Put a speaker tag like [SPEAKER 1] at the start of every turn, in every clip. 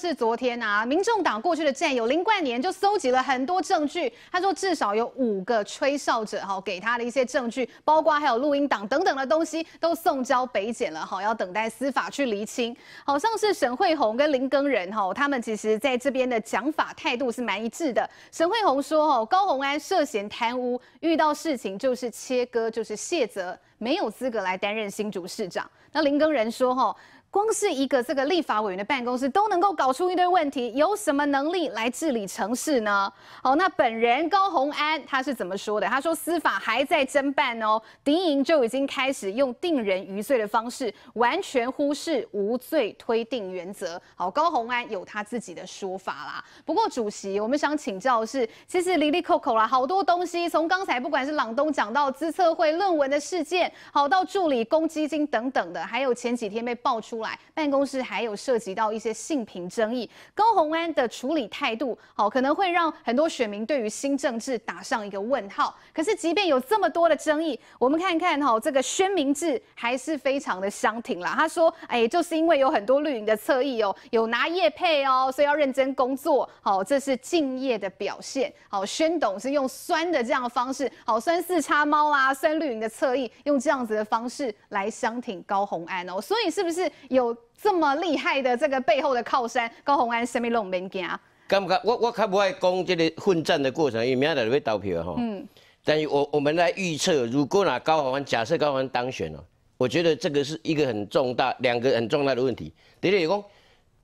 [SPEAKER 1] 是昨天呐，民众党过去的战友林冠年就搜集了很多证据，他说至少有五个吹哨者哈，给他的一些证据，包括还有录音档等等的东西都送交北检了哈，要等待司法去厘清。好像是沈惠红跟林耕仁哈，他们其实在这边的讲法态度是蛮一致的。沈惠红说哦，高红安涉嫌贪污，遇到事情就是切割，就是卸责，没有资格来担任新竹市长。那林耕仁说哈。光是一个这个立法委员的办公室都能够搞出一堆问题，有什么能力来治理城市呢？好，那本人高鸿安他是怎么说的？他说司法还在侦办哦，敌营就已经开始用定人余罪的方式，完全忽视无罪推定原则。好，高鸿安有他自己的说法啦。不过主席，我们想请教的是，其实李立扣扣啦，好多东西，从刚才不管是朗东讲到资策会论文的事件，好到助理公积金等等的，还有前几天被爆出。来办公室还有涉及到一些性平争议，高红安的处理态度好，可能会让很多选民对于新政治打上一个问号。可是即便有这么多的争议，我们看看哈，这个宣明志还是非常的相挺啦。他说，哎，就是因为有很多绿营的侧翼哦，有拿叶配哦，所以要认真工作，好，这是敬业的表现。好，宣董是用酸的这样方式，好酸四叉猫啊，酸绿营的侧翼，用这样子的方式来相挺高红安哦，所以是不是？有这么厉害的这个背后的靠山高鸿安，甚么拢没见
[SPEAKER 2] 敢不敢？我我较不爱讲这个混战的过程，因为明仔日要投票啊，哈。嗯。但是我我们来预测，如果拿高鸿安，假设高鸿安当选了，我觉得这个是一个很重大、两个很重大的问题。第一，讲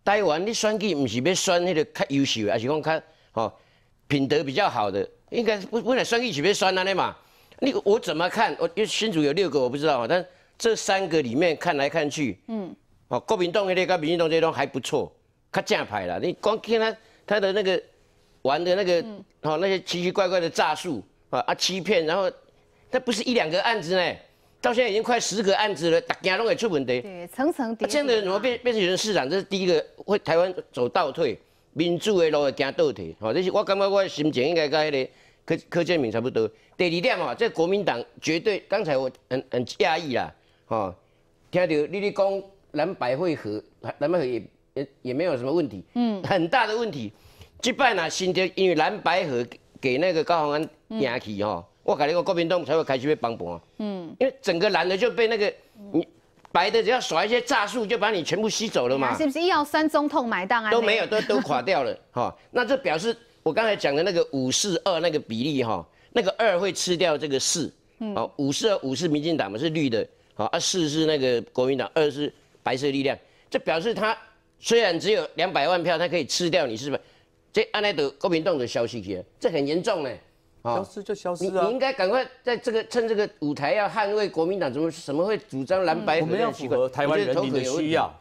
[SPEAKER 2] 台湾你选举不是要选那个较优秀，还是讲较哦品德比较好的？应该不不能选举是要选安尼嘛？你我怎么看？我因为新主有六个，我不知道，但这三个里面看来看去，嗯。哦，国民党迄个跟民进党这都还不错，较正派啦。你光听他他的那个玩的那个，好那些奇奇怪怪的诈术啊啊欺骗，然后他不是一两个案子呢，到现在已经快十个案子了，大家拢会出问题。
[SPEAKER 1] 对，层层叠。这样的怎
[SPEAKER 2] 么变变成有人市长？这是第一个会台湾走倒退，民主的路会行倒退。哦，这是我感觉我的心情应该跟迄个柯柯建铭差不多。第二点哦，这国民党绝对刚才我很很讶异啦。哦，听到你你讲。蓝白会合，蓝白也也也没有什么问题。嗯，很大的问题，击败了新的因为蓝白合给那个高雄安赢起哦。我感觉个国民党才会开始被帮啊，嗯，因为整个蓝的就被那个你白的只要耍一些诈术，就把你全部吸走了嘛。是不
[SPEAKER 1] 是一、二、三中痛埋档啊？都没有，都都
[SPEAKER 2] 垮掉了哈。那这表示我刚才讲的那个五、四、二那个比例哈，那个二会吃掉这个四。嗯，好，五、四、二，五是民进党嘛，是绿的，好，二四是那个国民党，二是。白色力量，这表示他虽然只有两百万票，他可以吃掉你，是吧？这阿奈德、国民党的消息，这这很严重呢。啊，消失就消失啊！你你应该赶快在这个趁这个舞台要捍卫国民党，怎么怎么会主张蓝白？我们要符合台湾人民的需要。